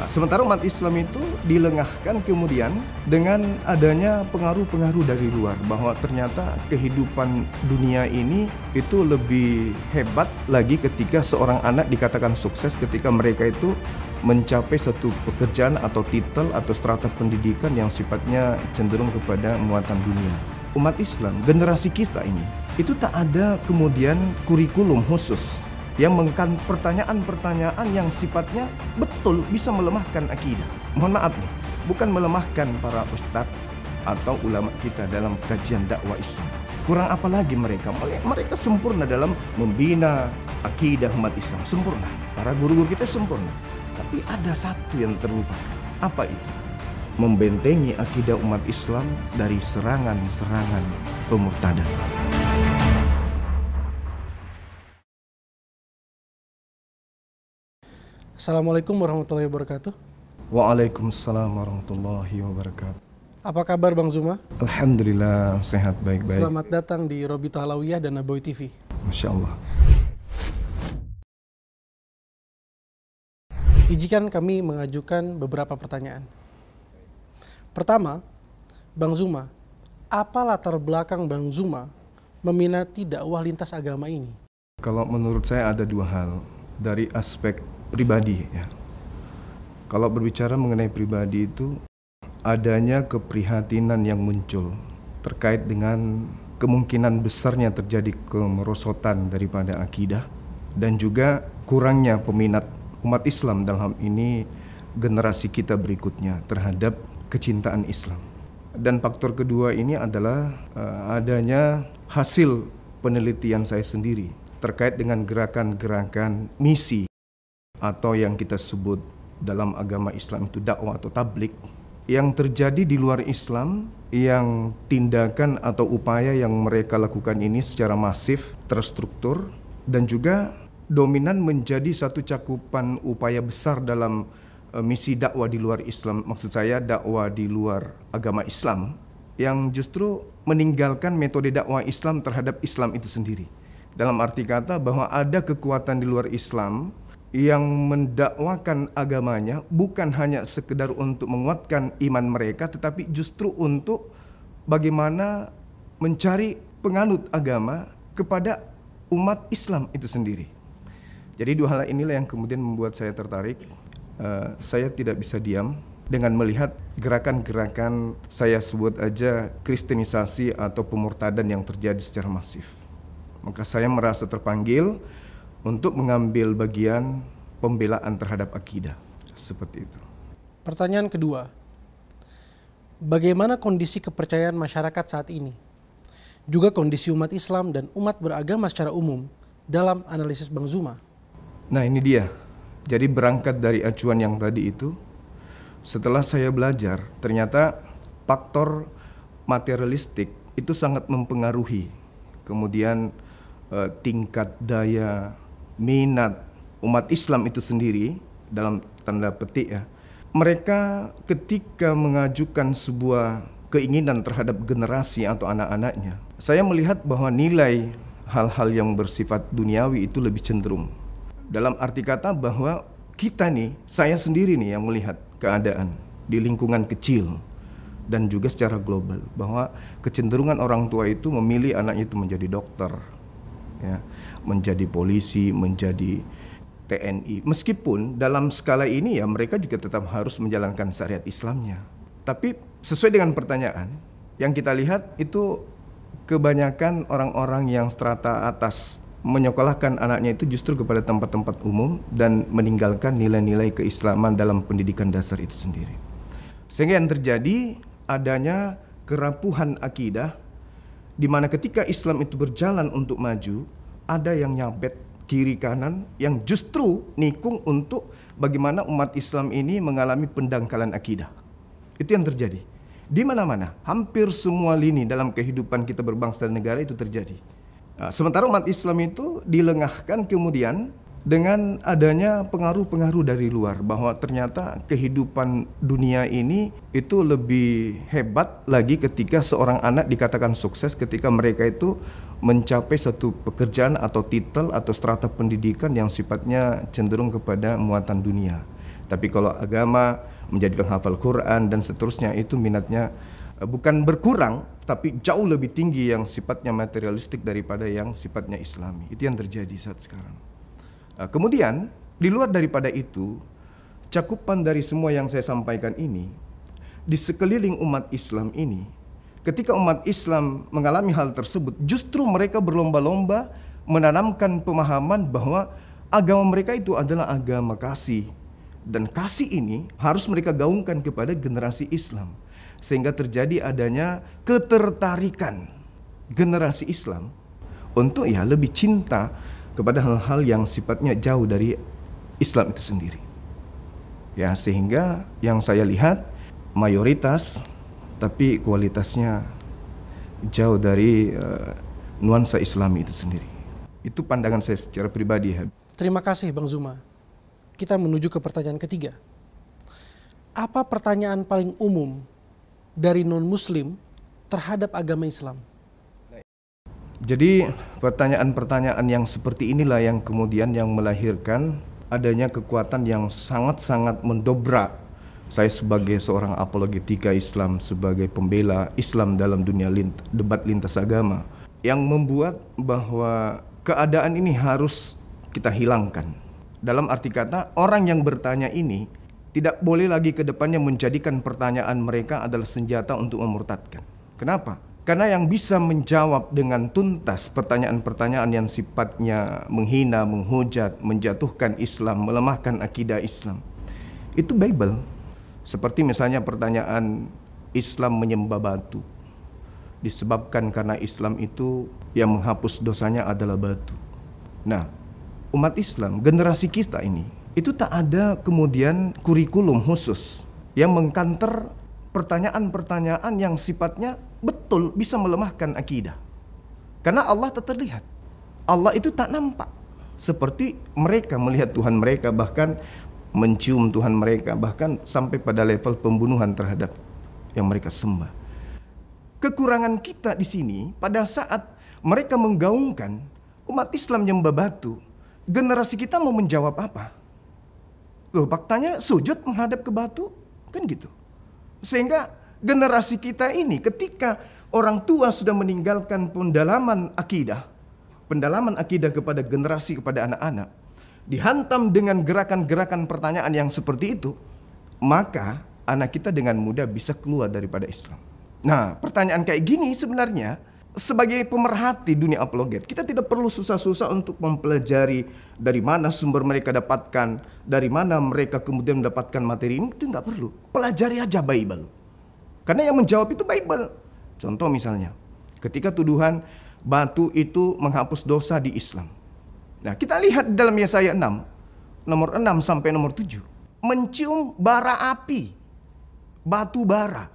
Nah, sementara umat Islam itu dilengahkan kemudian dengan adanya pengaruh-pengaruh dari luar bahwa ternyata kehidupan dunia ini itu lebih hebat lagi ketika seorang anak dikatakan sukses ketika mereka itu mencapai satu pekerjaan atau titel atau strata pendidikan yang sifatnya cenderung kepada muatan dunia. Umat Islam, generasi kita ini, itu tak ada kemudian kurikulum khusus yang mengkan pertanyaan-pertanyaan yang sifatnya betul bisa melemahkan akidah. Mohon maaf nih, bukan melemahkan para ustadz atau ulama kita dalam kajian dakwah Islam. Kurang apa lagi mereka? Mereka sempurna dalam membina akidah umat Islam, sempurna. Para guru-guru kita sempurna. Tapi ada satu yang terlupakan. Apa itu? Membentengi akidah umat Islam dari serangan-serangan pemurtadan. Assalamualaikum warahmatullahi wabarakatuh. Waalaikumsalam warahmatullahi wabarakatuh. Apa kabar Bang Zuma? Alhamdulillah sehat baik-baik. Selamat datang di Robi Tahlawiyah dan Naboy TV. Masya Allah. Ijikan kami mengajukan beberapa pertanyaan. Pertama, Bang Zuma, apa latar belakang Bang Zuma meminati dakwah lintas agama ini? Kalau menurut saya ada dua hal. Dari aspek pribadi ya. Kalau berbicara mengenai pribadi itu adanya keprihatinan yang muncul terkait dengan kemungkinan besarnya terjadi kemerosotan daripada akidah dan juga kurangnya peminat umat Islam dalam hal ini generasi kita berikutnya terhadap kecintaan Islam. Dan faktor kedua ini adalah uh, adanya hasil penelitian saya sendiri terkait dengan gerakan-gerakan misi atau yang kita sebut dalam agama Islam itu dakwah atau tablik yang terjadi di luar Islam yang tindakan atau upaya yang mereka lakukan ini secara masif, terstruktur dan juga dominan menjadi satu cakupan upaya besar dalam eh, misi dakwah di luar Islam. Maksud saya dakwah di luar agama Islam yang justru meninggalkan metode dakwah Islam terhadap Islam itu sendiri. Dalam arti kata bahwa ada kekuatan di luar Islam yang mendakwakan agamanya bukan hanya sekedar untuk menguatkan iman mereka tetapi justru untuk bagaimana mencari penganut agama kepada umat Islam itu sendiri. Jadi dua hal inilah yang kemudian membuat saya tertarik. Uh, saya tidak bisa diam dengan melihat gerakan-gerakan saya sebut aja kristenisasi atau pemurtadan yang terjadi secara masif. Maka saya merasa terpanggil untuk mengambil bagian pembelaan terhadap akidah. Seperti itu. Pertanyaan kedua, bagaimana kondisi kepercayaan masyarakat saat ini? Juga kondisi umat Islam dan umat beragama secara umum dalam analisis Bang Zuma. Nah ini dia, jadi berangkat dari acuan yang tadi itu, setelah saya belajar, ternyata faktor materialistik itu sangat mempengaruhi. Kemudian eh, tingkat daya minat umat Islam itu sendiri dalam tanda petik ya. Mereka ketika mengajukan sebuah keinginan terhadap generasi atau anak-anaknya, saya melihat bahwa nilai hal-hal yang bersifat duniawi itu lebih cenderung. Dalam arti kata bahwa kita nih, saya sendiri nih yang melihat keadaan di lingkungan kecil dan juga secara global bahwa kecenderungan orang tua itu memilih anaknya itu menjadi dokter, ya, menjadi polisi, menjadi TNI. Meskipun dalam skala ini ya mereka juga tetap harus menjalankan syariat Islamnya. Tapi sesuai dengan pertanyaan yang kita lihat itu kebanyakan orang-orang yang strata atas menyekolahkan anaknya itu justru kepada tempat-tempat umum dan meninggalkan nilai-nilai keislaman dalam pendidikan dasar itu sendiri. Sehingga yang terjadi adanya kerapuhan akidah Dimana ketika Islam itu berjalan untuk maju, ada yang nyabet kiri kanan yang justru nikung untuk bagaimana umat Islam ini mengalami pendangkalan akidah. Itu yang terjadi. Di mana-mana, hampir semua lini dalam kehidupan kita berbangsa dan negara itu terjadi. Nah, sementara umat Islam itu dilengahkan kemudian dengan adanya pengaruh-pengaruh dari luar bahwa ternyata kehidupan dunia ini itu lebih hebat lagi ketika seorang anak dikatakan sukses ketika mereka itu mencapai satu pekerjaan atau titel atau strata pendidikan yang sifatnya cenderung kepada muatan dunia. Tapi kalau agama menjadi penghafal Quran dan seterusnya itu minatnya eh, bukan berkurang tapi jauh lebih tinggi yang sifatnya materialistik daripada yang sifatnya islami. Itu yang terjadi saat sekarang. Nah, kemudian di luar daripada itu, cakupan dari semua yang saya sampaikan ini di sekeliling umat Islam ini, ketika umat Islam mengalami hal tersebut, justru mereka berlomba-lomba menanamkan pemahaman bahwa agama mereka itu adalah agama kasih dan kasih ini harus mereka gaungkan kepada generasi Islam sehingga terjadi adanya ketertarikan generasi Islam untuk ya lebih cinta kepada hal-hal yang sifatnya jauh dari Islam itu sendiri. Ya, sehingga yang saya lihat mayoritas tapi kualitasnya jauh dari uh, nuansa Islami itu sendiri. Itu pandangan saya secara pribadi. Terima kasih Bang Zuma. Kita menuju ke pertanyaan ketiga. Apa pertanyaan paling umum dari non-muslim terhadap agama Islam? Jadi pertanyaan-pertanyaan yang seperti inilah yang kemudian yang melahirkan adanya kekuatan yang sangat-sangat mendobrak saya sebagai seorang apologetika Islam sebagai pembela Islam dalam dunia lint debat lintas agama yang membuat bahwa keadaan ini harus kita hilangkan. Dalam arti kata orang yang bertanya ini tidak boleh lagi ke depannya menjadikan pertanyaan mereka adalah senjata untuk memurtadkan. Kenapa? Karena yang bisa menjawab dengan tuntas pertanyaan-pertanyaan yang sifatnya menghina, menghujat, menjatuhkan Islam, melemahkan akidah Islam, itu Bible. Seperti misalnya pertanyaan Islam menyembah batu. Disebabkan karena Islam itu yang menghapus dosanya adalah batu. Nah, umat Islam, generasi kita ini, itu tak ada kemudian kurikulum khusus yang mengkanter pertanyaan-pertanyaan yang sifatnya betul bisa melemahkan akidah. Karena Allah tak terlihat. Allah itu tak nampak. Seperti mereka melihat Tuhan mereka bahkan mencium Tuhan mereka bahkan sampai pada level pembunuhan terhadap yang mereka sembah. Kekurangan kita di sini pada saat mereka menggaungkan umat Islam nyembah batu, generasi kita mau menjawab apa? Loh, faktanya sujud menghadap ke batu, kan gitu. Sehingga generasi kita ini ketika orang tua sudah meninggalkan pendalaman akidah, pendalaman akidah kepada generasi kepada anak-anak, dihantam dengan gerakan-gerakan pertanyaan yang seperti itu, maka anak kita dengan mudah bisa keluar daripada Islam. Nah, pertanyaan kayak gini sebenarnya sebagai pemerhati dunia apologet, kita tidak perlu susah-susah untuk mempelajari dari mana sumber mereka dapatkan, dari mana mereka kemudian mendapatkan materi ini, itu nggak perlu. Pelajari aja Bible. Karena yang menjawab itu Bible. Contoh misalnya, ketika tuduhan batu itu menghapus dosa di Islam. Nah, kita lihat dalam Yesaya 6, nomor 6 sampai nomor 7. Mencium bara api, batu bara,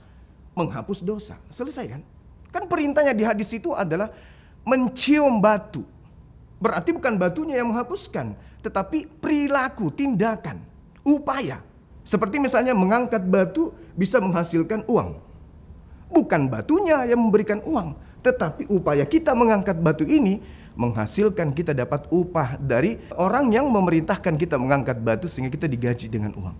menghapus dosa. Selesai kan? Kan perintahnya di hadis itu adalah mencium batu. Berarti bukan batunya yang menghapuskan, tetapi perilaku, tindakan, upaya seperti misalnya mengangkat batu bisa menghasilkan uang. Bukan batunya yang memberikan uang, tetapi upaya kita mengangkat batu ini menghasilkan kita dapat upah dari orang yang memerintahkan kita mengangkat batu sehingga kita digaji dengan uang.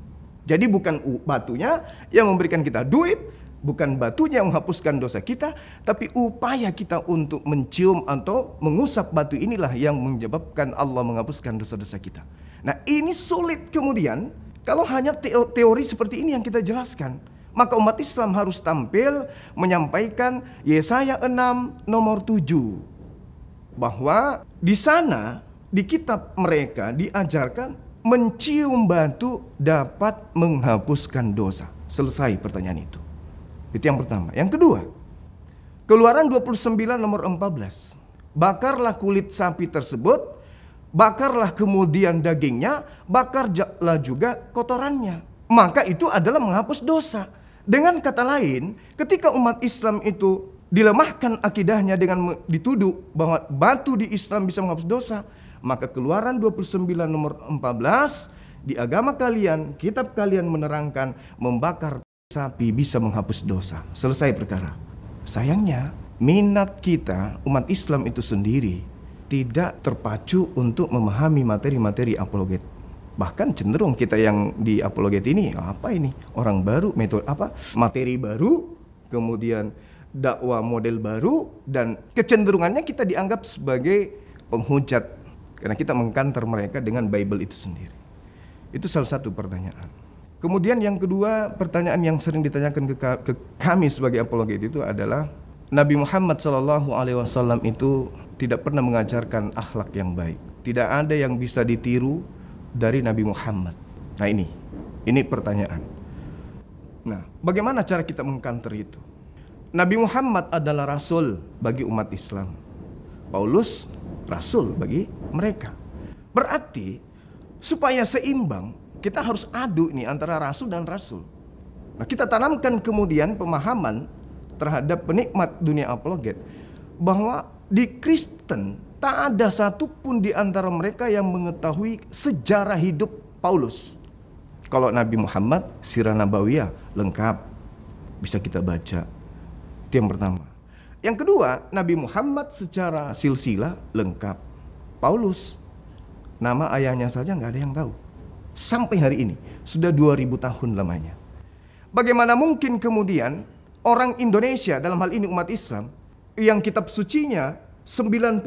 Jadi bukan batunya yang memberikan kita duit, bukan batunya yang menghapuskan dosa kita, tapi upaya kita untuk mencium atau mengusap batu inilah yang menyebabkan Allah menghapuskan dosa-dosa kita. Nah, ini sulit kemudian kalau hanya teori seperti ini yang kita jelaskan, maka umat Islam harus tampil menyampaikan Yesaya 6 nomor 7 bahwa di sana di kitab mereka diajarkan mencium batu dapat menghapuskan dosa. Selesai pertanyaan itu. Itu yang pertama. Yang kedua, Keluaran 29 nomor 14. Bakarlah kulit sapi tersebut bakarlah kemudian dagingnya, bakarlah juga kotorannya. Maka itu adalah menghapus dosa. Dengan kata lain, ketika umat Islam itu dilemahkan akidahnya dengan dituduh bahwa batu di Islam bisa menghapus dosa, maka keluaran 29 nomor 14 di agama kalian, kitab kalian menerangkan membakar sapi bisa menghapus dosa. Selesai perkara. Sayangnya, minat kita umat Islam itu sendiri tidak terpacu untuk memahami materi-materi apologet. Bahkan cenderung kita yang di apologet ini ah, apa ini? Orang baru, metode apa? Materi baru, kemudian dakwah model baru dan kecenderungannya kita dianggap sebagai penghujat karena kita mengkantar mereka dengan Bible itu sendiri. Itu salah satu pertanyaan. Kemudian yang kedua, pertanyaan yang sering ditanyakan ke, kami sebagai apologet itu adalah Nabi Muhammad SAW itu tidak pernah mengajarkan akhlak yang baik. Tidak ada yang bisa ditiru dari Nabi Muhammad. Nah ini, ini pertanyaan. Nah, bagaimana cara kita mengkanter itu? Nabi Muhammad adalah rasul bagi umat Islam. Paulus rasul bagi mereka. Berarti supaya seimbang, kita harus adu nih antara rasul dan rasul. Nah, kita tanamkan kemudian pemahaman terhadap penikmat dunia apologet bahwa di Kristen tak ada satupun di antara mereka yang mengetahui sejarah hidup Paulus. Kalau Nabi Muhammad, Sirah Nabawiyah lengkap, bisa kita baca. Itu yang pertama. Yang kedua, Nabi Muhammad secara silsilah lengkap. Paulus, nama ayahnya saja nggak ada yang tahu. Sampai hari ini, sudah 2000 tahun lamanya. Bagaimana mungkin kemudian orang Indonesia dalam hal ini umat Islam yang kitab sucinya 90%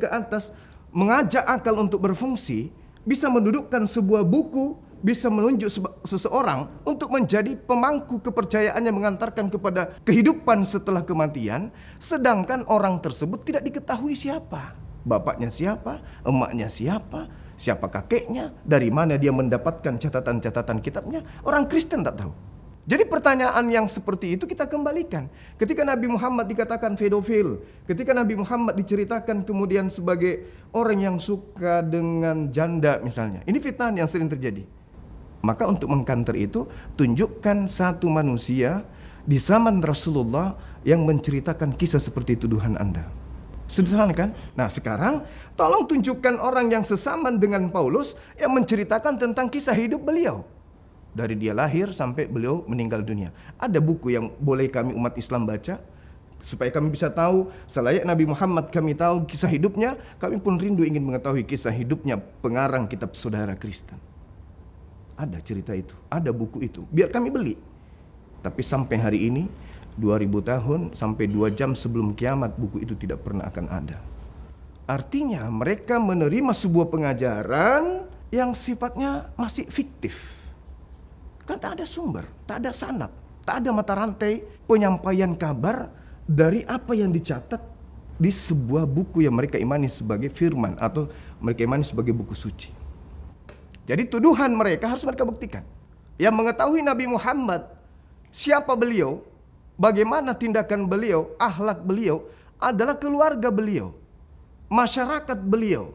ke atas mengajak akal untuk berfungsi, bisa mendudukkan sebuah buku, bisa menunjuk seseorang untuk menjadi pemangku kepercayaan yang mengantarkan kepada kehidupan setelah kematian, sedangkan orang tersebut tidak diketahui siapa. Bapaknya siapa, emaknya siapa, siapa kakeknya, dari mana dia mendapatkan catatan-catatan kitabnya, orang Kristen tak tahu. Jadi pertanyaan yang seperti itu kita kembalikan. Ketika Nabi Muhammad dikatakan pedofil, ketika Nabi Muhammad diceritakan kemudian sebagai orang yang suka dengan janda misalnya. Ini fitnah yang sering terjadi. Maka untuk mengkanter itu, tunjukkan satu manusia di zaman Rasulullah yang menceritakan kisah seperti tuduhan Anda. Sederhana kan? Nah sekarang tolong tunjukkan orang yang sesaman dengan Paulus yang menceritakan tentang kisah hidup beliau dari dia lahir sampai beliau meninggal dunia. Ada buku yang boleh kami umat Islam baca supaya kami bisa tahu selayak Nabi Muhammad kami tahu kisah hidupnya, kami pun rindu ingin mengetahui kisah hidupnya pengarang kitab Saudara Kristen. Ada cerita itu, ada buku itu. Biar kami beli. Tapi sampai hari ini 2000 tahun sampai 2 jam sebelum kiamat buku itu tidak pernah akan ada. Artinya mereka menerima sebuah pengajaran yang sifatnya masih fiktif Kan tak ada sumber, tak ada sanat, tak ada mata rantai penyampaian kabar dari apa yang dicatat di sebuah buku yang mereka imani sebagai firman atau mereka imani sebagai buku suci. Jadi tuduhan mereka harus mereka buktikan. Yang mengetahui Nabi Muhammad siapa beliau, bagaimana tindakan beliau, ahlak beliau adalah keluarga beliau, masyarakat beliau,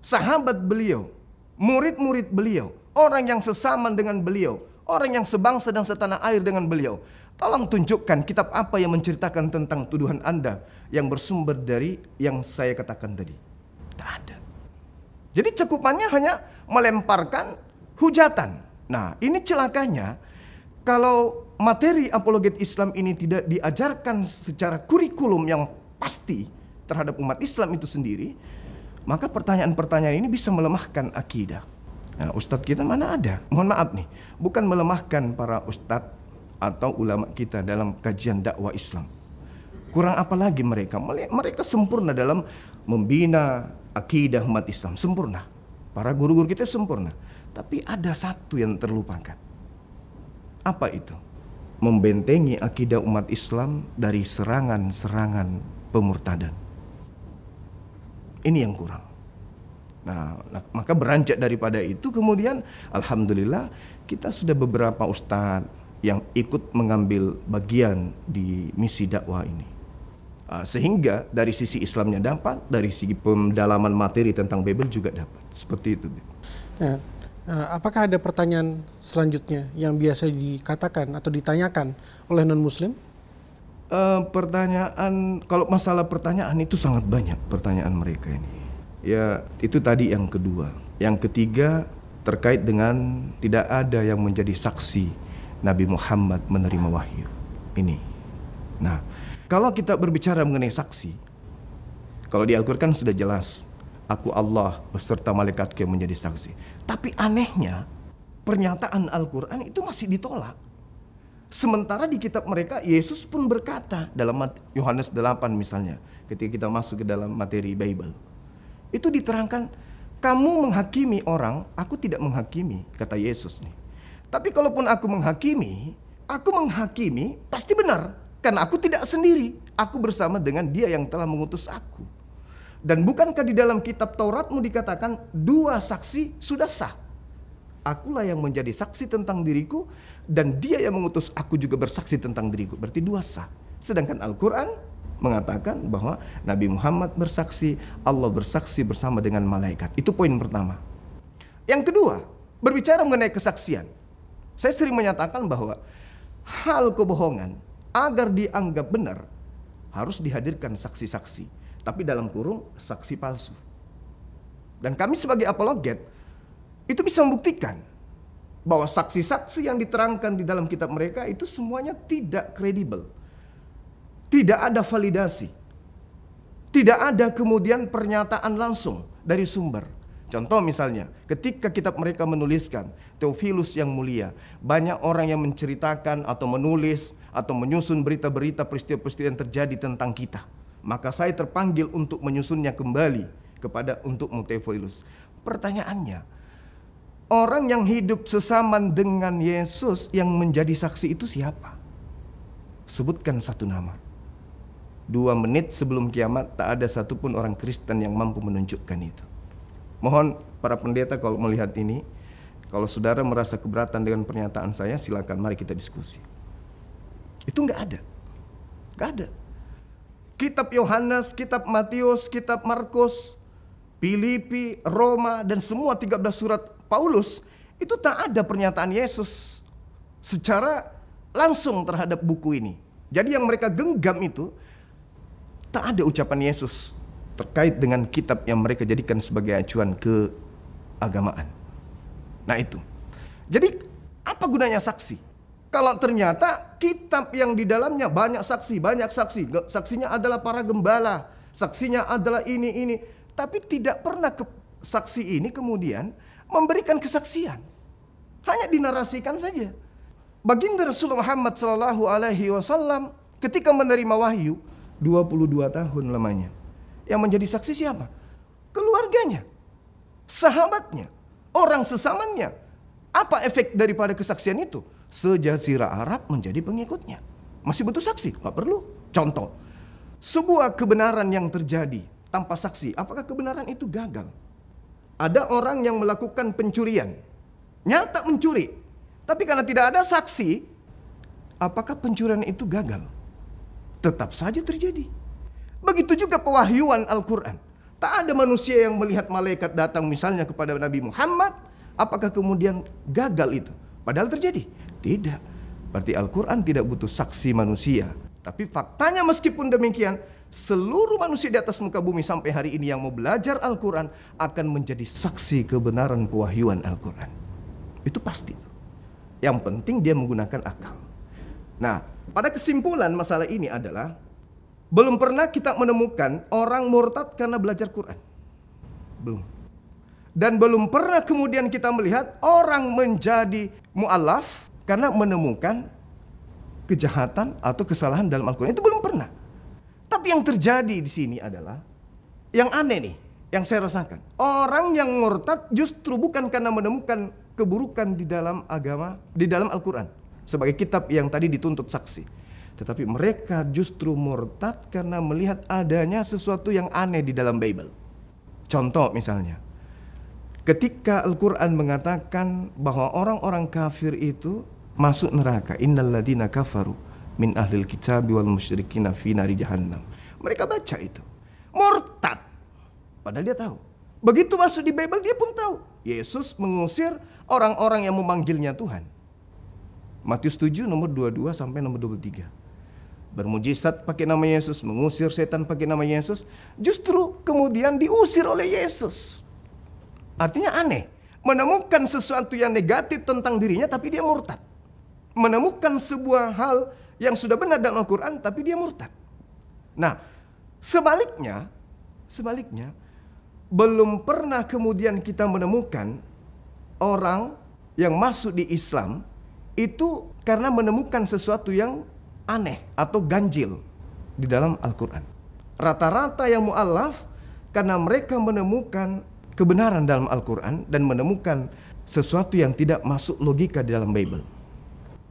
sahabat beliau, murid-murid beliau, orang yang sesaman dengan beliau, orang yang sebangsa dan setanah air dengan beliau. Tolong tunjukkan kitab apa yang menceritakan tentang tuduhan Anda yang bersumber dari yang saya katakan tadi. Tak ada. Jadi cekupannya hanya melemparkan hujatan. Nah, ini celakanya kalau materi apologet Islam ini tidak diajarkan secara kurikulum yang pasti terhadap umat Islam itu sendiri, maka pertanyaan-pertanyaan ini bisa melemahkan akidah. Nah, ustadz kita mana ada? Mohon maaf nih, bukan melemahkan para ustadz atau ulama kita dalam kajian dakwah Islam. Kurang apa lagi mereka? Mereka sempurna dalam membina akidah umat Islam, sempurna. Para guru-guru kita sempurna. Tapi ada satu yang terlupakan. Apa itu? Membentengi akidah umat Islam dari serangan-serangan pemurtadan. Ini yang kurang Nah, nah, maka beranjak daripada itu kemudian alhamdulillah kita sudah beberapa ustadz yang ikut mengambil bagian di misi dakwah ini. Ah, sehingga dari sisi Islamnya dapat, dari sisi pendalaman materi tentang Bible juga dapat. Seperti itu. Nah, ah, apakah ada pertanyaan selanjutnya yang biasa dikatakan atau ditanyakan oleh non-muslim? Uh, pertanyaan, kalau masalah pertanyaan itu sangat banyak pertanyaan mereka ini Ya, itu tadi yang kedua. Yang ketiga terkait dengan tidak ada yang menjadi saksi Nabi Muhammad menerima wahyu. Ini. Nah, kalau kita berbicara mengenai saksi, kalau di Al-Qur'an sudah jelas, aku Allah beserta malaikatku yang menjadi saksi. Tapi anehnya, pernyataan Al-Qur'an itu masih ditolak. Sementara di kitab mereka Yesus pun berkata dalam Yohanes 8 misalnya, ketika kita masuk ke dalam materi Bible itu diterangkan kamu menghakimi orang, aku tidak menghakimi, kata Yesus nih. Tapi kalaupun aku menghakimi, aku menghakimi pasti benar karena aku tidak sendiri, aku bersama dengan Dia yang telah mengutus aku. Dan bukankah di dalam kitab Tauratmu dikatakan dua saksi sudah sah? Akulah yang menjadi saksi tentang diriku dan dia yang mengutus aku juga bersaksi tentang diriku. Berarti dua sah. Sedangkan Al-Quran mengatakan bahwa Nabi Muhammad bersaksi, Allah bersaksi bersama dengan malaikat. Itu poin pertama. Yang kedua, berbicara mengenai kesaksian. Saya sering menyatakan bahwa hal kebohongan agar dianggap benar harus dihadirkan saksi-saksi, tapi dalam kurung saksi palsu. Dan kami sebagai apologet itu bisa membuktikan bahwa saksi-saksi yang diterangkan di dalam kitab mereka itu semuanya tidak kredibel tidak ada validasi. Tidak ada kemudian pernyataan langsung dari sumber. Contoh misalnya, ketika kitab mereka menuliskan Teofilus yang mulia, banyak orang yang menceritakan atau menulis atau menyusun berita-berita peristiwa-peristiwa yang terjadi tentang kita. Maka saya terpanggil untuk menyusunnya kembali kepada untuk Teofilus. Pertanyaannya, orang yang hidup sesaman dengan Yesus yang menjadi saksi itu siapa? Sebutkan satu nama dua menit sebelum kiamat tak ada satupun orang Kristen yang mampu menunjukkan itu. Mohon para pendeta kalau melihat ini, kalau saudara merasa keberatan dengan pernyataan saya, silakan mari kita diskusi. Itu nggak ada, nggak ada. Kitab Yohanes, Kitab Matius, Kitab Markus, Filipi, Roma, dan semua 13 surat Paulus itu tak ada pernyataan Yesus secara langsung terhadap buku ini. Jadi yang mereka genggam itu tak ada ucapan Yesus terkait dengan kitab yang mereka jadikan sebagai acuan keagamaan. Nah itu. Jadi apa gunanya saksi? Kalau ternyata kitab yang di dalamnya banyak saksi, banyak saksi. Saksinya adalah para gembala, saksinya adalah ini ini, tapi tidak pernah ke, saksi ini kemudian memberikan kesaksian. Hanya dinarasikan saja. Baginda Rasulullah Muhammad Shallallahu alaihi wasallam ketika menerima wahyu, 22 tahun lamanya. Yang menjadi saksi siapa? Keluarganya, sahabatnya, orang sesamanya. Apa efek daripada kesaksian itu? sejazira Arab menjadi pengikutnya. Masih butuh saksi? Gak perlu. Contoh, sebuah kebenaran yang terjadi tanpa saksi, apakah kebenaran itu gagal? Ada orang yang melakukan pencurian, nyata mencuri, tapi karena tidak ada saksi, apakah pencurian itu gagal? tetap saja terjadi. Begitu juga pewahyuan Al-Quran. Tak ada manusia yang melihat malaikat datang misalnya kepada Nabi Muhammad, apakah kemudian gagal itu? Padahal terjadi. Tidak. Berarti Al-Quran tidak butuh saksi manusia. Tapi faktanya meskipun demikian, seluruh manusia di atas muka bumi sampai hari ini yang mau belajar Al-Quran akan menjadi saksi kebenaran pewahyuan Al-Quran. Itu pasti. Yang penting dia menggunakan akal. Nah, pada kesimpulan masalah ini adalah belum pernah kita menemukan orang murtad karena belajar Quran. Belum. Dan belum pernah kemudian kita melihat orang menjadi mualaf karena menemukan kejahatan atau kesalahan dalam Al-Quran. Itu belum pernah. Tapi yang terjadi di sini adalah yang aneh nih, yang saya rasakan. Orang yang murtad justru bukan karena menemukan keburukan di dalam agama, di dalam Al-Quran sebagai kitab yang tadi dituntut saksi. Tetapi mereka justru murtad karena melihat adanya sesuatu yang aneh di dalam Bible. Contoh misalnya, ketika Al-Quran mengatakan bahwa orang-orang kafir itu masuk neraka. Innalladina kafaru min ahlil kitab wal musyrikina fi nari jahannam. Mereka baca itu. Murtad. Padahal dia tahu. Begitu masuk di Bible dia pun tahu. Yesus mengusir orang-orang yang memanggilnya Tuhan. Matius 7 nomor 22 sampai nomor 23 bermujizat pakai nama Yesus, mengusir setan pakai nama Yesus, justru kemudian diusir oleh Yesus. Artinya aneh, menemukan sesuatu yang negatif tentang dirinya tapi dia murtad. Menemukan sebuah hal yang sudah benar dalam Al-Qur'an tapi dia murtad. Nah, sebaliknya, sebaliknya belum pernah kemudian kita menemukan orang yang masuk di Islam itu karena menemukan sesuatu yang aneh atau ganjil di dalam Al-Quran. Rata-rata yang mu'alaf karena mereka menemukan kebenaran dalam Al-Quran dan menemukan sesuatu yang tidak masuk logika di dalam Bible.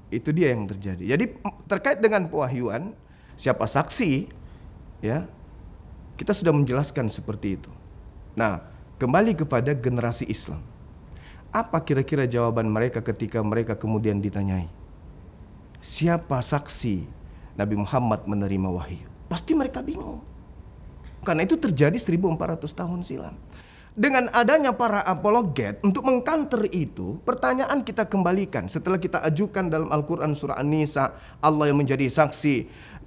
Itu dia yang terjadi. Jadi terkait dengan pewahyuan, siapa saksi, ya kita sudah menjelaskan seperti itu. Nah, kembali kepada generasi Islam. Apa kira-kira jawaban mereka ketika mereka kemudian ditanyai? Siapa saksi Nabi Muhammad menerima wahyu? Pasti mereka bingung. Karena itu terjadi 1400 tahun silam. Dengan adanya para apologet untuk mengkanter itu, pertanyaan kita kembalikan setelah kita ajukan dalam Al-Qur'an surah An-Nisa, Allah yang menjadi saksi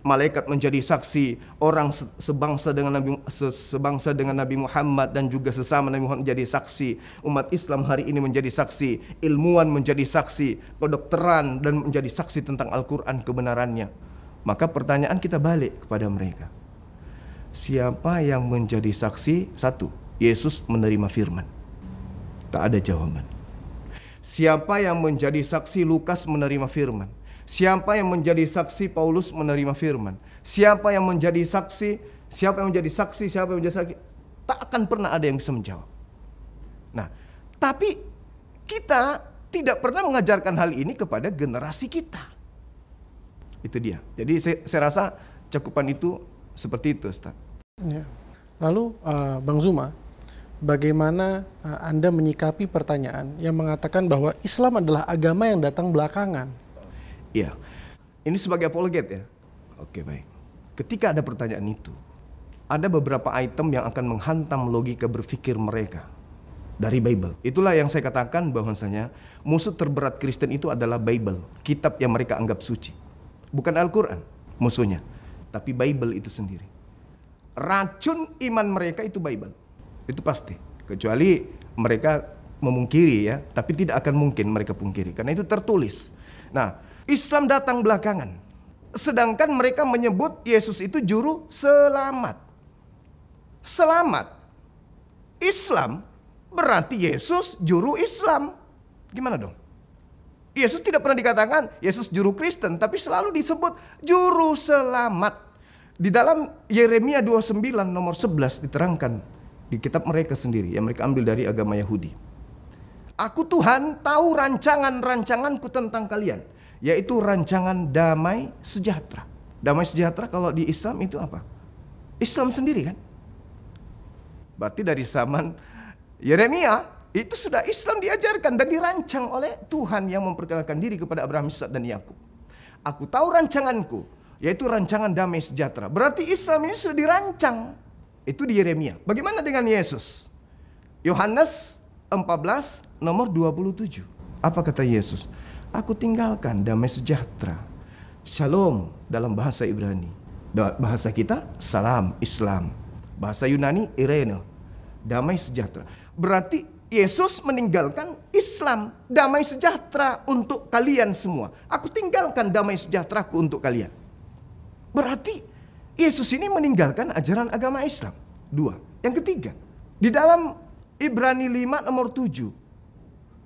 malaikat menjadi saksi, orang sebangsa dengan Nabi sebangsa dengan Nabi Muhammad dan juga sesama Nabi Muhammad menjadi saksi, umat Islam hari ini menjadi saksi, ilmuwan menjadi saksi, kedokteran dan menjadi saksi tentang Al-Qur'an kebenarannya. Maka pertanyaan kita balik kepada mereka. Siapa yang menjadi saksi? Satu, Yesus menerima firman. Tak ada jawaban. Siapa yang menjadi saksi Lukas menerima firman Siapa yang menjadi saksi Paulus menerima firman? Siapa yang menjadi saksi? Siapa yang menjadi saksi? Siapa yang menjadi saksi? Tak akan pernah ada yang bisa menjawab. Nah, tapi kita tidak pernah mengajarkan hal ini kepada generasi kita. Itu dia. Jadi saya, saya rasa cakupan itu seperti itu, Ustaz. Ya. Lalu uh, Bang Zuma, bagaimana eh, Anda menyikapi pertanyaan yang mengatakan bahwa Islam adalah agama yang datang belakangan? Iya. Ini sebagai apologet ya? Oke, baik. Ketika ada pertanyaan itu, ada beberapa item yang akan menghantam logika berpikir mereka dari Bible. Itulah yang saya katakan bahwasanya musuh terberat Kristen itu adalah Bible, kitab yang mereka anggap suci. Bukan Al-Qur'an musuhnya, tapi Bible itu sendiri. Racun iman mereka itu Bible. Itu pasti. Kecuali mereka memungkiri ya, tapi tidak akan mungkin mereka pungkiri karena itu tertulis. Nah, Islam datang belakangan. Sedangkan mereka menyebut Yesus itu juru selamat. Selamat. Islam berarti Yesus juru Islam. Gimana dong? Yesus tidak pernah dikatakan Yesus juru Kristen, tapi selalu disebut juru selamat. Di dalam Yeremia 29 nomor 11 diterangkan di kitab mereka sendiri yang mereka ambil dari agama Yahudi. Aku Tuhan tahu rancangan-rancanganku tentang kalian yaitu rancangan damai sejahtera. Damai sejahtera kalau di Islam itu apa? Islam sendiri kan? Berarti dari zaman Yeremia itu sudah Islam diajarkan dan dirancang oleh Tuhan yang memperkenalkan diri kepada Abraham, Ishak dan Yakub. Aku tahu rancanganku, yaitu rancangan damai sejahtera. Berarti Islam ini sudah dirancang. Itu di Yeremia. Bagaimana dengan Yesus? Yohanes 14 nomor 27. Apa kata Yesus? Aku tinggalkan damai sejahtera. Shalom dalam bahasa Ibrani. Bahasa kita salam Islam. Bahasa Yunani irene. Damai sejahtera. Berarti Yesus meninggalkan Islam, damai sejahtera untuk kalian semua. Aku tinggalkan damai sejahteraku untuk kalian. Berarti Yesus ini meninggalkan ajaran agama Islam. Dua. Yang ketiga, di dalam Ibrani 5 nomor 7,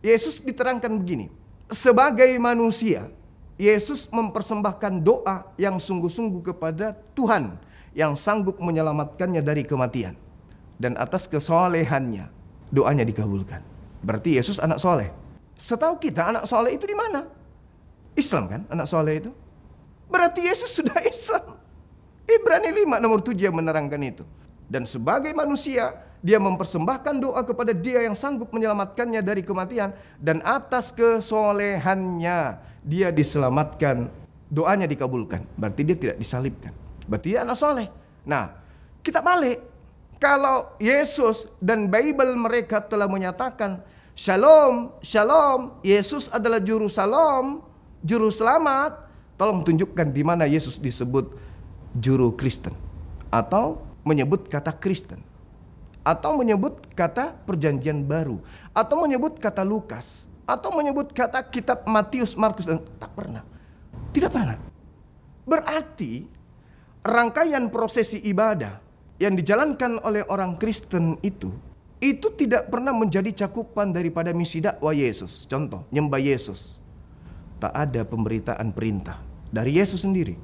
Yesus diterangkan begini sebagai manusia, Yesus mempersembahkan doa yang sungguh-sungguh kepada Tuhan yang sanggup menyelamatkannya dari kematian. Dan atas kesolehannya, doanya dikabulkan. Berarti Yesus anak soleh. Setahu kita anak soleh itu di mana? Islam kan anak soleh itu? Berarti Yesus sudah Islam. Ibrani 5 nomor 7 menerangkan itu. Dan sebagai manusia, dia mempersembahkan doa kepada dia yang sanggup menyelamatkannya dari kematian dan atas kesolehannya dia diselamatkan doanya dikabulkan berarti dia tidak disalibkan berarti dia anak soleh nah kita balik kalau Yesus dan Bible mereka telah menyatakan Shalom, Shalom, Yesus adalah juru salam, juru selamat. Tolong tunjukkan di mana Yesus disebut juru Kristen atau menyebut kata Kristen atau menyebut kata perjanjian baru atau menyebut kata Lukas atau menyebut kata kitab Matius, Markus dan tak pernah. Tidak pernah. Berarti rangkaian prosesi ibadah yang dijalankan oleh orang Kristen itu itu tidak pernah menjadi cakupan daripada misi dakwah Yesus. Contoh, nyembah Yesus. Tak ada pemberitaan perintah dari Yesus sendiri.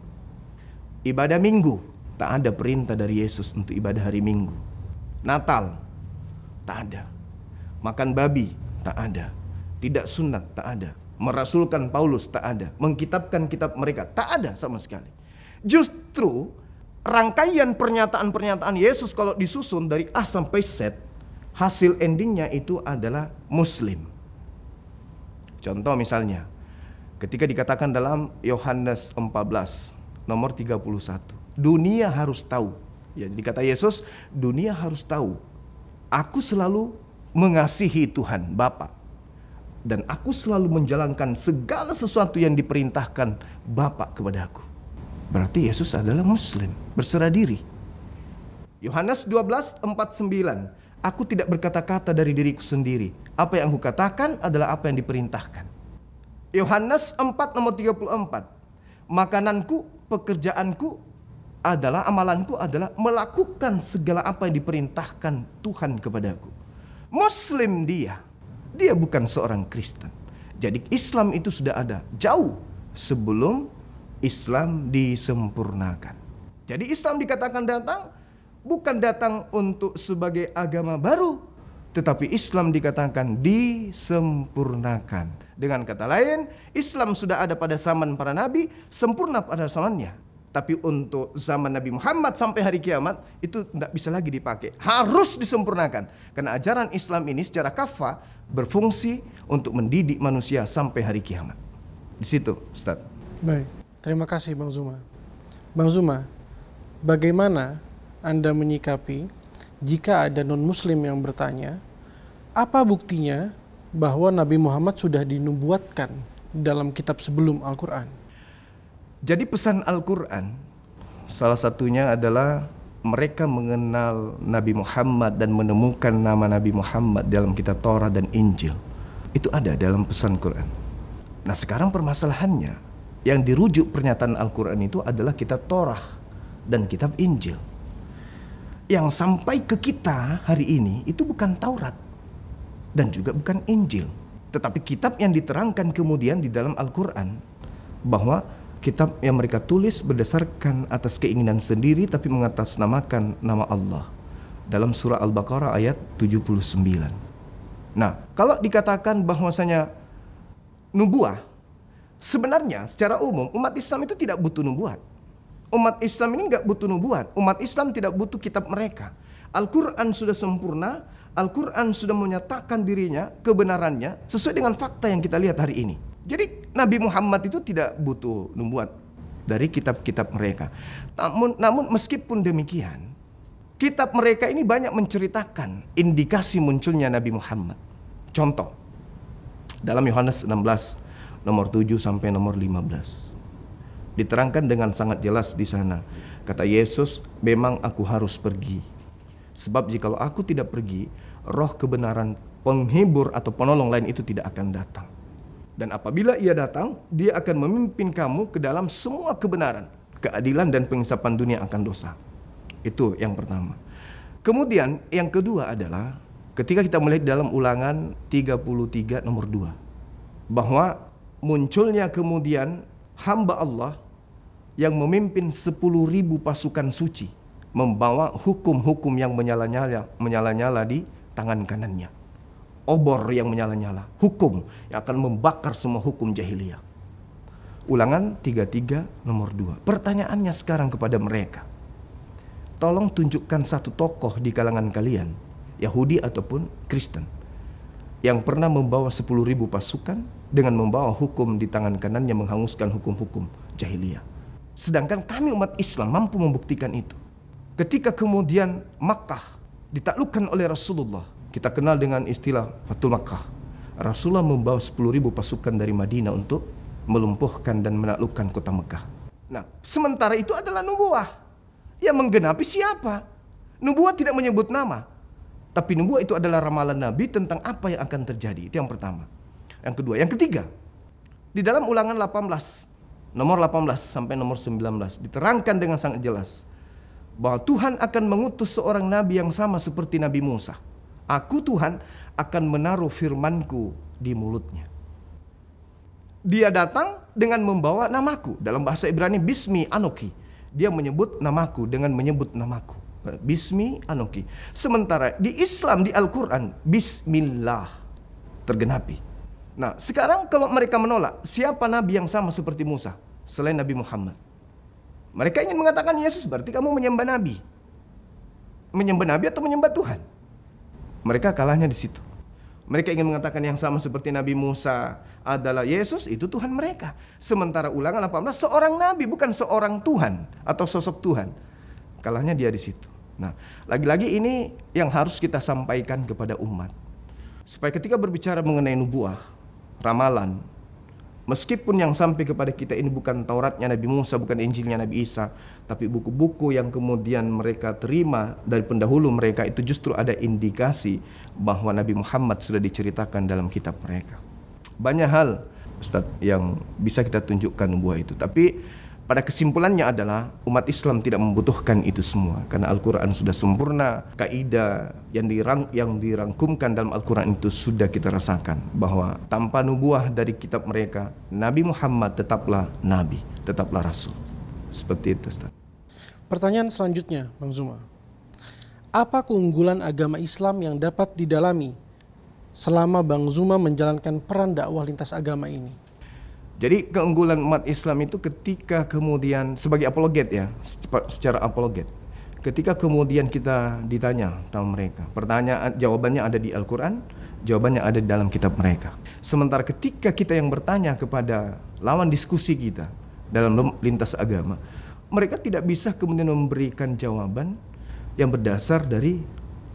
Ibadah Minggu, tak ada perintah dari Yesus untuk ibadah hari Minggu Natal tak ada. Makan babi tak ada. Tidak sunat tak ada. Merasulkan Paulus tak ada. Mengkitabkan kitab mereka tak ada sama sekali. Justru rangkaian pernyataan-pernyataan Yesus kalau disusun dari A sampai Z, hasil endingnya itu adalah muslim. Contoh misalnya, ketika dikatakan dalam Yohanes 14 nomor 31, dunia harus tahu Ya, jadi kata Yesus, dunia harus tahu, aku selalu mengasihi Tuhan Bapa dan aku selalu menjalankan segala sesuatu yang diperintahkan Bapa kepada aku. Berarti Yesus adalah muslim, berserah diri. Yohanes 12:49 Aku tidak berkata-kata dari diriku sendiri. Apa yang aku katakan adalah apa yang diperintahkan. Yohanes 4 nomor 34. Makananku, pekerjaanku adalah amalanku adalah melakukan segala apa yang diperintahkan Tuhan kepadaku. Muslim dia, dia bukan seorang Kristen. Jadi Islam itu sudah ada jauh sebelum Islam disempurnakan. Jadi Islam dikatakan datang bukan datang untuk sebagai agama baru, tetapi Islam dikatakan disempurnakan. Dengan kata lain, Islam sudah ada pada zaman para nabi, sempurna pada zamannya. Tapi untuk zaman Nabi Muhammad sampai hari kiamat itu tidak bisa lagi dipakai. Harus disempurnakan. Karena ajaran Islam ini secara kafa berfungsi untuk mendidik manusia sampai hari kiamat. Di situ, Ustaz. Baik. Terima kasih Bang Zuma. Bang Zuma, bagaimana Anda menyikapi jika ada non-muslim yang bertanya, apa buktinya bahwa Nabi Muhammad sudah dinubuatkan dalam kitab sebelum Al-Quran? Jadi pesan Al-Qur'an salah satunya adalah mereka mengenal Nabi Muhammad dan menemukan nama Nabi Muhammad dalam kitab Torah dan Injil. Itu ada dalam pesan Quran. Nah, sekarang permasalahannya yang dirujuk pernyataan Al-Qur'an itu adalah kitab Torah dan kitab Injil. Yang sampai ke kita hari ini itu bukan Taurat dan juga bukan Injil, tetapi kitab yang diterangkan kemudian di dalam Al-Qur'an bahwa kitab yang mereka tulis berdasarkan atas keinginan sendiri tapi mengatasnamakan nama Allah dalam surah Al-Baqarah ayat 79. Nah, kalau dikatakan bahwasanya nubuah sebenarnya secara umum umat Islam itu tidak butuh nubuat. Umat Islam ini nggak butuh nubuat. Umat Islam tidak butuh kitab mereka. Al-Quran sudah sempurna, Al-Quran sudah menyatakan dirinya, kebenarannya, sesuai dengan fakta yang kita lihat hari ini. Jadi Nabi Muhammad itu tidak butuh nubuat dari kitab-kitab mereka. Namun, namun meskipun demikian, kitab mereka ini banyak menceritakan indikasi munculnya Nabi Muhammad. Contoh, dalam Yohanes 16 nomor 7 sampai nomor 15. Diterangkan dengan sangat jelas di sana. Kata Yesus, memang aku harus pergi. Sebab jikalau aku tidak pergi, roh kebenaran penghibur atau penolong lain itu tidak akan datang dan apabila ia datang, dia akan memimpin kamu ke dalam semua kebenaran, keadilan dan pengisapan dunia akan dosa. Itu yang pertama. Kemudian yang kedua adalah ketika kita melihat dalam ulangan 33 nomor 2 bahwa munculnya kemudian hamba Allah yang memimpin ribu pasukan suci membawa hukum-hukum yang menyala-nyala menyala-nyala di tangan kanannya obor yang menyala-nyala, hukum yang akan membakar semua hukum jahiliyah. Ulangan 33 nomor 2. Pertanyaannya sekarang kepada mereka. Tolong tunjukkan satu tokoh di kalangan kalian, Yahudi ataupun Kristen, yang pernah membawa 10.000 pasukan dengan membawa hukum di tangan kanannya menghanguskan hukum-hukum jahiliyah. Sedangkan kami umat Islam mampu membuktikan itu. Ketika kemudian Makkah ditaklukkan oleh Rasulullah, kita kenal dengan istilah Fatul Makkah. Rasulullah membawa 10.000 pasukan dari Madinah untuk melumpuhkan dan menaklukkan kota Mekah. Nah, sementara itu adalah nubuah. Yang menggenapi siapa? Nubuah tidak menyebut nama. Tapi nubuah itu adalah ramalan Nabi tentang apa yang akan terjadi. Itu yang pertama. Yang kedua. Yang ketiga. Di dalam ulangan 18, nomor 18 sampai nomor 19, diterangkan dengan sangat jelas bahwa Tuhan akan mengutus seorang nabi yang sama seperti Nabi Musa. Aku Tuhan akan menaruh firmanku di mulutnya. Dia datang dengan membawa namaku. Dalam bahasa Ibrani bismi anoki. Dia menyebut namaku dengan menyebut namaku. Bismi anoki. Sementara di Islam di Al-Qur'an bismillah tergenapi. Nah, sekarang kalau mereka menolak, siapa nabi yang sama seperti Musa selain Nabi Muhammad? Mereka ingin mengatakan Yesus berarti kamu menyembah nabi. Menyembah nabi atau menyembah Tuhan? Mereka kalahnya di situ. Mereka ingin mengatakan yang sama seperti Nabi Musa adalah Yesus itu Tuhan mereka. Sementara ulangan 18 seorang nabi bukan seorang Tuhan atau sosok Tuhan. Kalahnya dia di situ. Nah, lagi-lagi ini yang harus kita sampaikan kepada umat. Supaya ketika berbicara mengenai nubuah, ramalan, Meskipun yang sampai kepada kita ini bukan Tauratnya Nabi Musa, bukan Injilnya Nabi Isa, tapi buku-buku yang kemudian mereka terima dari pendahulu mereka itu justru ada indikasi bahwa Nabi Muhammad sudah diceritakan dalam kitab mereka. Banyak hal Ustaz yang bisa kita tunjukkan buah itu. Tapi pada kesimpulannya adalah umat Islam tidak membutuhkan itu semua karena Al-Qur'an sudah sempurna, kaidah yang dirang yang dirangkumkan dalam Al-Qur'an itu sudah kita rasakan bahwa tanpa nubuah dari kitab mereka, Nabi Muhammad tetaplah nabi, tetaplah rasul. Seperti itu, Ustaz. Pertanyaan selanjutnya, Bang Zuma. Apa keunggulan agama Islam yang dapat didalami selama Bang Zuma menjalankan peran dakwah lintas agama ini? Jadi keunggulan umat Islam itu ketika kemudian sebagai apologet ya, secara apologet. Ketika kemudian kita ditanya tentang mereka, pertanyaan jawabannya ada di Al-Qur'an, jawabannya ada di dalam kitab mereka. Sementara ketika kita yang bertanya kepada lawan diskusi kita dalam lintas agama, mereka tidak bisa kemudian memberikan jawaban yang berdasar dari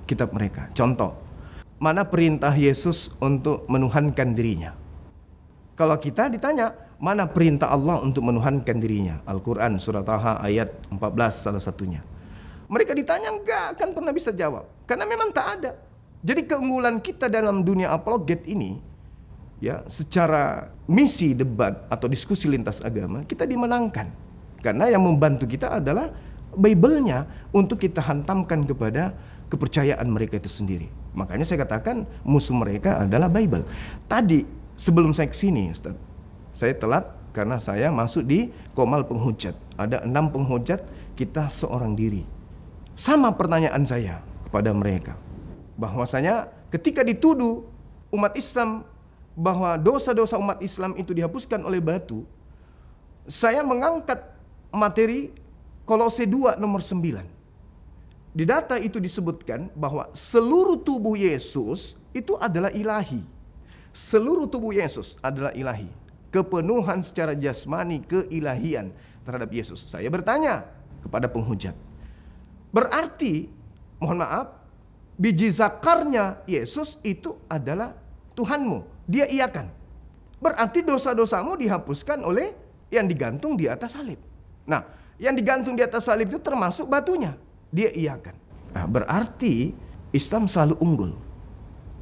kitab mereka. Contoh, mana perintah Yesus untuk menuhankan dirinya? Kalau kita ditanya, mana perintah Allah untuk menuhankan dirinya? Al-Quran surah Taha ayat 14 salah satunya. Mereka ditanya enggak akan pernah bisa jawab. Karena memang tak ada. Jadi keunggulan kita dalam dunia apologet ini ya secara misi debat atau diskusi lintas agama kita dimenangkan. Karena yang membantu kita adalah Bible-nya untuk kita hantamkan kepada kepercayaan mereka itu sendiri. Makanya saya katakan musuh mereka adalah Bible. Tadi sebelum saya kesini Ustaz, saya telat karena saya masuk di komal penghujat. Ada enam penghujat, kita seorang diri. Sama pertanyaan saya kepada mereka. Bahwasanya ketika dituduh umat Islam bahwa dosa-dosa umat Islam itu dihapuskan oleh batu, saya mengangkat materi Kolose 2 nomor 9. Di data itu disebutkan bahwa seluruh tubuh Yesus itu adalah ilahi seluruh tubuh Yesus adalah ilahi. Kepenuhan secara jasmani keilahian terhadap Yesus. Saya bertanya kepada penghujat. Berarti, mohon maaf, biji zakarnya Yesus itu adalah Tuhanmu. Dia iakan. Berarti dosa-dosamu dihapuskan oleh yang digantung di atas salib. Nah, yang digantung di atas salib itu termasuk batunya. Dia iakan. Nah, berarti Islam selalu unggul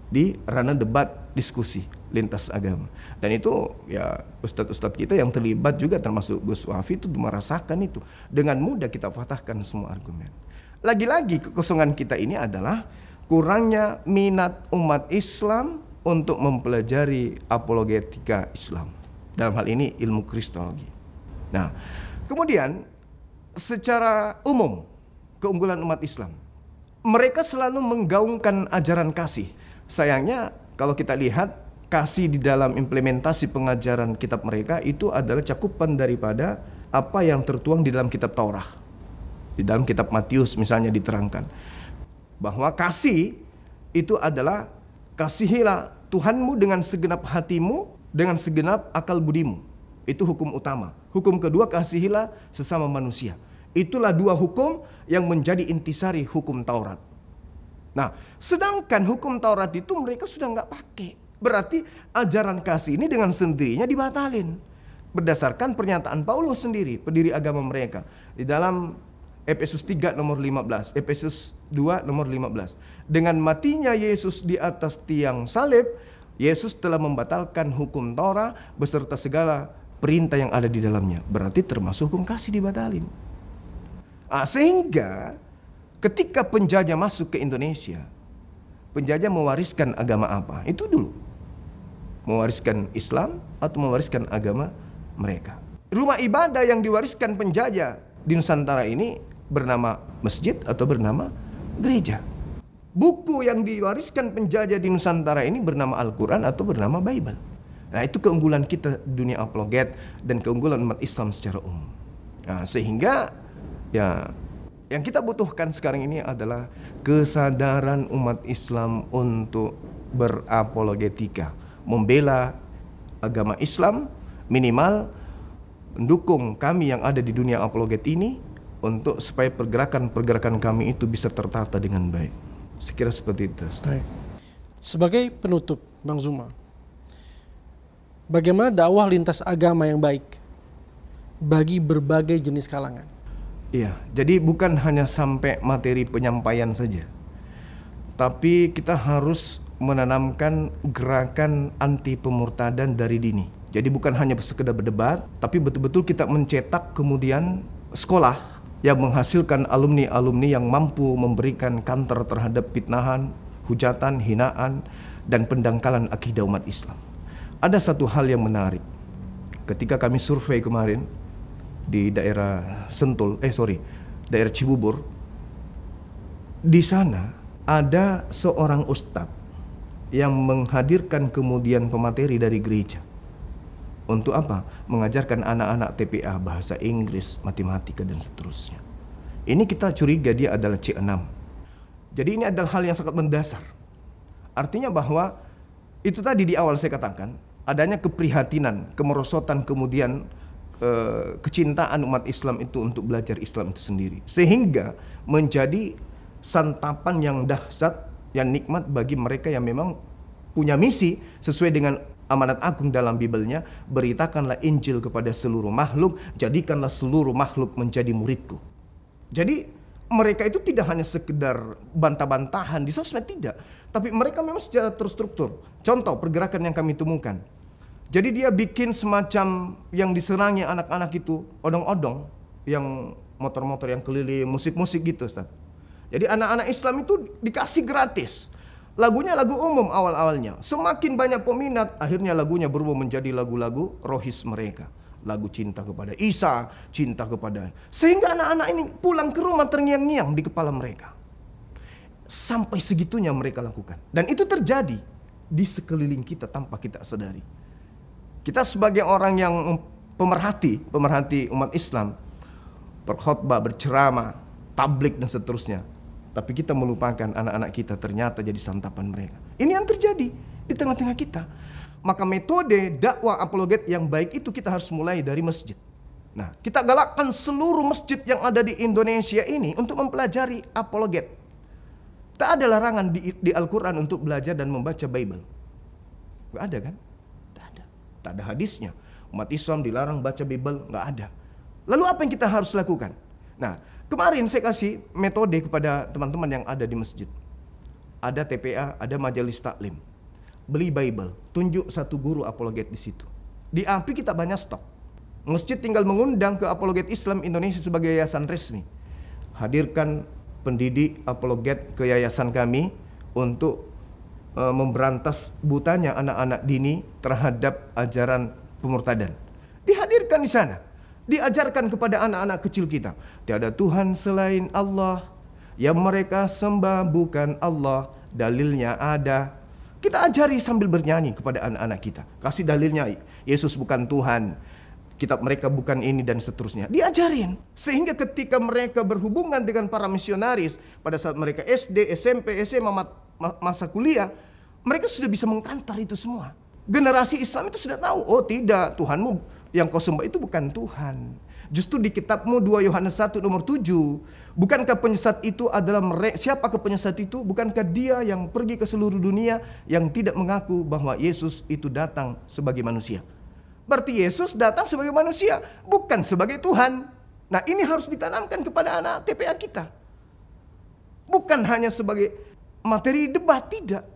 di ranah debat diskusi lintas agama. Dan itu ya ustadz-ustadz kita yang terlibat juga termasuk Gus Wafi itu merasakan itu. Dengan mudah kita patahkan semua argumen. Lagi-lagi kekosongan kita ini adalah kurangnya minat umat Islam untuk mempelajari apologetika Islam. Dalam hal ini ilmu kristologi. Nah, kemudian secara umum keunggulan umat Islam mereka selalu menggaungkan ajaran kasih. Sayangnya kalau kita lihat kasih di dalam implementasi pengajaran kitab mereka itu adalah cakupan daripada apa yang tertuang di dalam kitab Taurat. Di dalam kitab Matius misalnya diterangkan bahwa kasih itu adalah kasihilah Tuhanmu dengan segenap hatimu, dengan segenap akal budimu. Itu hukum utama. Hukum kedua kasihilah sesama manusia. Itulah dua hukum yang menjadi intisari hukum Taurat. Nah, sedangkan hukum Taurat itu mereka sudah nggak pakai. Berarti ajaran kasih ini dengan sendirinya dibatalin. Berdasarkan pernyataan Paulus sendiri, pendiri agama mereka. Di dalam Efesus 3 nomor 15, Efesus 2 nomor 15. Dengan matinya Yesus di atas tiang salib, Yesus telah membatalkan hukum Taurat beserta segala perintah yang ada di dalamnya. Berarti termasuk hukum kasih dibatalin. Nah, sehingga ketika penjajah masuk ke Indonesia, penjajah mewariskan agama apa? Itu dulu. Mewariskan Islam atau mewariskan agama mereka. Rumah ibadah yang diwariskan penjajah di Nusantara ini bernama masjid atau bernama gereja. Buku yang diwariskan penjajah di Nusantara ini bernama Al-Quran atau bernama Bible. Nah itu keunggulan kita dunia apologet dan keunggulan umat Islam secara umum. Nah, sehingga ya yang kita butuhkan sekarang ini adalah kesadaran umat Islam untuk berapologetika, membela agama Islam minimal mendukung kami yang ada di dunia apologet ini untuk supaya pergerakan-pergerakan kami itu bisa tertata dengan baik. Sekira seperti itu. Baik. Sebagai penutup, Bang Zuma, bagaimana dakwah lintas agama yang baik bagi berbagai jenis kalangan? Iya, jadi bukan hanya sampai materi penyampaian saja. Tapi kita harus menanamkan gerakan anti pemurtadan dari dini. Jadi bukan hanya sekedar berdebat, tapi betul-betul kita mencetak kemudian sekolah yang menghasilkan alumni-alumni yang mampu memberikan kantor terhadap fitnahan, hujatan, hinaan, dan pendangkalan akidah umat Islam. Ada satu hal yang menarik. Ketika kami survei kemarin, di daerah Sentul, eh sorry, daerah Cibubur. Di sana ada seorang ustadz yang menghadirkan kemudian pemateri dari gereja. Untuk apa? Mengajarkan anak-anak TPA bahasa Inggris, matematika, dan seterusnya. Ini kita curiga dia adalah C6. Jadi ini adalah hal yang sangat mendasar. Artinya bahwa itu tadi di awal saya katakan, adanya keprihatinan, kemerosotan kemudian Eh, kecintaan umat Islam itu untuk belajar Islam itu sendiri sehingga menjadi santapan yang dahsyat yang nikmat bagi mereka yang memang punya misi sesuai dengan amanat agung dalam Bibelnya beritakanlah Injil kepada seluruh makhluk jadikanlah seluruh makhluk menjadi muridku jadi mereka itu tidak hanya sekedar bantah-bantahan di sosmed tidak tapi mereka memang secara terstruktur contoh pergerakan yang kami temukan jadi dia bikin semacam yang diserangnya anak-anak itu odong-odong yang motor-motor yang keliling musik-musik gitu Ustaz. Jadi anak-anak Islam itu dikasih gratis. Lagunya lagu umum awal-awalnya. Semakin banyak peminat, akhirnya lagunya berubah menjadi lagu-lagu rohis mereka. Lagu cinta kepada Isa, cinta kepada... Sehingga anak-anak ini pulang ke rumah terngiang-ngiang di kepala mereka. Sampai segitunya mereka lakukan. Dan itu terjadi di sekeliling kita tanpa kita sadari. Kita sebagai orang yang pemerhati, pemerhati umat Islam, berkhotbah, berceramah, tablik dan seterusnya. Tapi kita melupakan anak-anak kita ternyata jadi santapan mereka. Ini yang terjadi di tengah-tengah kita. Maka metode dakwah apologet yang baik itu kita harus mulai dari masjid. Nah, kita galakkan seluruh masjid yang ada di Indonesia ini untuk mempelajari apologet. Tak ada larangan di, di Al-Quran untuk belajar dan membaca Bible. Gak ada kan? Tak ada hadisnya. Umat Islam dilarang baca Bible, nggak ada. Lalu apa yang kita harus lakukan? Nah, kemarin saya kasih metode kepada teman-teman yang ada di masjid. Ada TPA, ada majelis taklim. Beli Bible, tunjuk satu guru apologet di situ. Di API kita banyak stok. Masjid tinggal mengundang ke apologet Islam Indonesia sebagai yayasan resmi. Hadirkan pendidik apologet ke yayasan kami untuk Eh, memberantas butanya anak-anak dini terhadap ajaran pemurtadan. Dihadirkan di sana, diajarkan kepada anak-anak kecil kita. Tiada Tuhan selain Allah, yang mereka sembah bukan Allah, dalilnya ada. Kita ajari sambil bernyanyi kepada anak-anak kita. Kasih dalilnya, Yesus bukan Tuhan, kitab mereka bukan ini dan seterusnya. Diajarin. Sehingga ketika mereka berhubungan dengan para misionaris pada saat mereka SD, SMP, SMA, masa kuliah, mereka sudah bisa mengkantar itu semua. Generasi Islam itu sudah tahu, oh tidak, Tuhanmu yang kau sembah itu bukan Tuhan. Justru di kitabmu 2 Yohanes 1 nomor 7, bukankah penyesat itu adalah mereka, siapa ke penyesat itu? Bukankah dia yang pergi ke seluruh dunia yang tidak mengaku bahwa Yesus itu datang sebagai manusia? Berarti Yesus datang sebagai manusia, bukan sebagai Tuhan. Nah, ini harus ditanamkan kepada anak TPA kita. Bukan hanya sebagai materi debat, tidak.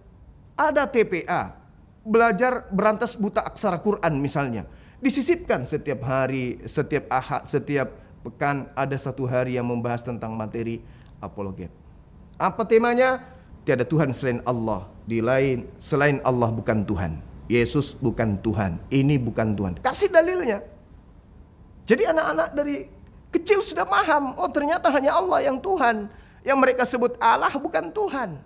Ada TPA, belajar berantas buta aksara Quran misalnya. Disisipkan setiap hari, setiap ahad, setiap pekan ada satu hari yang membahas tentang materi apologet. Apa temanya? Tiada Tuhan selain Allah, di lain selain Allah bukan Tuhan. Yesus bukan Tuhan, ini bukan Tuhan. Kasih dalilnya. Jadi anak-anak dari kecil sudah paham, oh ternyata hanya Allah yang Tuhan. Yang mereka sebut Allah bukan Tuhan.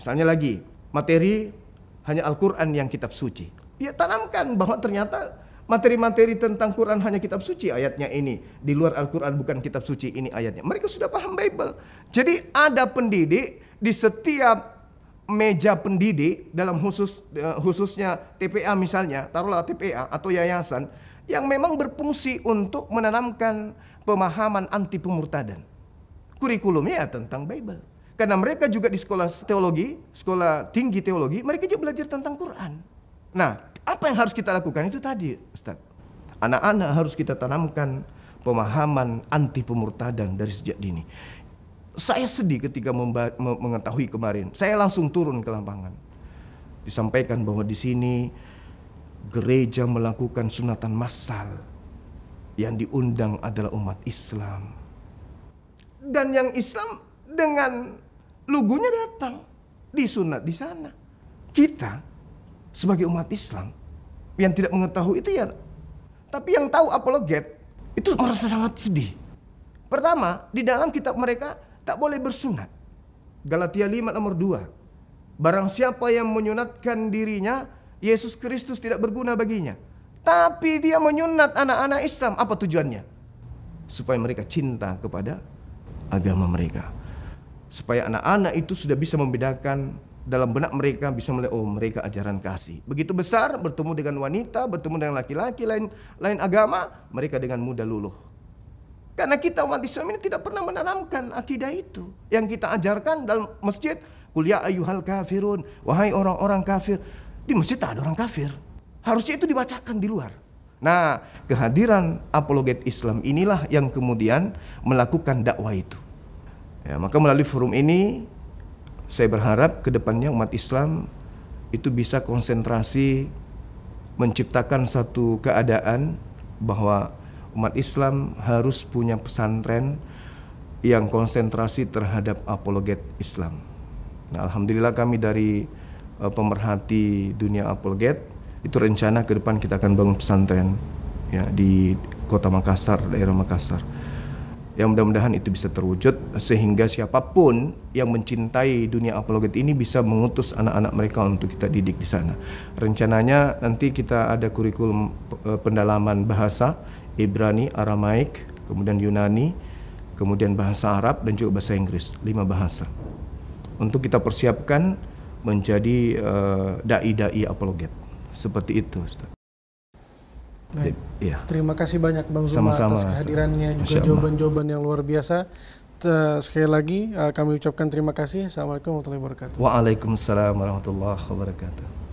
Misalnya lagi, materi hanya Al-Quran yang kitab suci. Ya tanamkan bahwa ternyata materi-materi tentang Quran hanya kitab suci ayatnya ini. Di luar Al-Quran bukan kitab suci ini ayatnya. Mereka sudah paham Bible. Jadi ada pendidik di setiap meja pendidik dalam khusus eh, khususnya TPA misalnya, taruhlah TPA atau yayasan yang memang berfungsi untuk menanamkan pemahaman anti pemurtadan. Kurikulumnya ya tentang Bible. Karena mereka juga di sekolah teologi, sekolah tinggi teologi, mereka juga belajar tentang Quran. Nah, apa yang harus kita lakukan itu tadi, Ustaz. Anak-anak harus kita tanamkan pemahaman anti pemurtadan dari sejak dini. Saya sedih ketika mengetahui kemarin. Saya langsung turun ke lapangan. Disampaikan bahwa di sini gereja melakukan sunatan massal yang diundang adalah umat Islam. Dan yang Islam dengan lugunya datang disunat di sana. Kita sebagai umat Islam yang tidak mengetahui itu ya tapi yang tahu apologet itu merasa sangat sedih. Pertama, di dalam kitab mereka tak boleh bersunat. Galatia 5 nomor 2. Barang siapa yang menyunatkan dirinya, Yesus Kristus tidak berguna baginya. Tapi dia menyunat anak-anak Islam. Apa tujuannya? Supaya mereka cinta kepada agama mereka. Supaya anak-anak itu sudah bisa membedakan dalam benak mereka bisa melihat oh mereka ajaran kasih. Begitu besar bertemu dengan wanita, bertemu dengan laki-laki lain lain agama, mereka dengan mudah luluh karena kita umat Islam ini tidak pernah menanamkan akidah itu. Yang kita ajarkan dalam masjid, kuliah ya ayuhal kafirun, wahai orang-orang kafir. Di masjid tak ada orang kafir. Harusnya itu dibacakan di luar. Nah, kehadiran apologet Islam inilah yang kemudian melakukan dakwah itu. Ya, maka melalui forum ini, saya berharap ke depannya umat Islam itu bisa konsentrasi menciptakan satu keadaan bahwa umat Islam harus punya pesantren yang konsentrasi terhadap apologet Islam. Nah, alhamdulillah kami dari uh, pemerhati dunia apologet itu rencana ke depan kita akan bangun pesantren ya di Kota Makassar, daerah Makassar. Yang mudah-mudahan itu bisa terwujud sehingga siapapun yang mencintai dunia apologet ini bisa mengutus anak-anak mereka untuk kita didik di sana. Rencananya nanti kita ada kurikulum eh, pendalaman bahasa Ibrani, Aramaik, kemudian Yunani, kemudian bahasa Arab dan juga bahasa Inggris, lima bahasa. Untuk kita persiapkan menjadi dai eh, dai-dai apologet. Seperti itu, Ustaz. Baik. Ya. Terima kasih banyak Bang Zuma Sama-sama, atas kehadirannya Ustaz. juga jawaban-jawaban yang luar biasa. Sekali lagi eh, kami ucapkan terima kasih. Assalamualaikum warahmatullahi wabarakatuh. Waalaikumsalam warahmatullahi wabarakatuh.